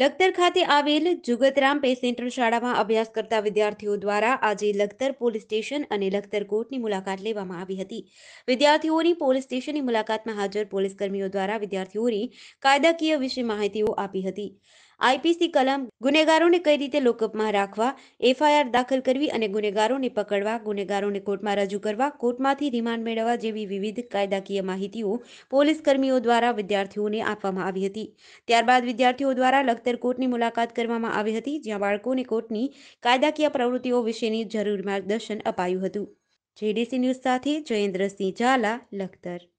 લખતર ખાતે આવેલ જુગતરામ પેસેન્ટર શાળામાં અભ્યાસ કરતા વિદ્યાર્થીઓ દ્વારા આજે લખતર પોલીસ સ્ટેશન અને લખતર કોર્ટની મુલાકાત લેવામાં આવી હતી વિદ્યાર્થીઓની પોલીસ સ્ટેશનની મુલાકાતમાં હાજર પોલીસ કર્મીઓ દ્વારા વિદ્યાર્થીઓની કાયદાકીય વિશે માહિતીઓ આપી હતી આઈપીસી કલમ ગુનેગારોને કઈ રીતે લોકઅપમાં રાખવા એફઆઈઆર દાખલ કરવી અને ગુનેગારોને પકડવા ગુનેગારોને કોર્ટમાં રજૂ કરવા કોર્ટમાંથી રિમાન્ડ મેળવવા જેવી વિવિધ કાયદાકીય માહિતીઓ પોલીસ કર્મીઓ દ્વારા વિદ્યાર્થીઓને આપવામાં આવી હતી ત્યારબાદ વિદ્યાર્થીઓ દ્વારા લખતર કોર્ટની મુલાકાત કરવામાં આવી હતી જ્યાં બાળકોને કોર્ટની કાયદાકીય પ્રવૃત્તિઓ વિશેની જરૂરી માર્ગદર્શન અપાયું હતું જેડીસી ન્યૂઝ સાથે જયેન્દ્રસિંહ ઝાલા લખતર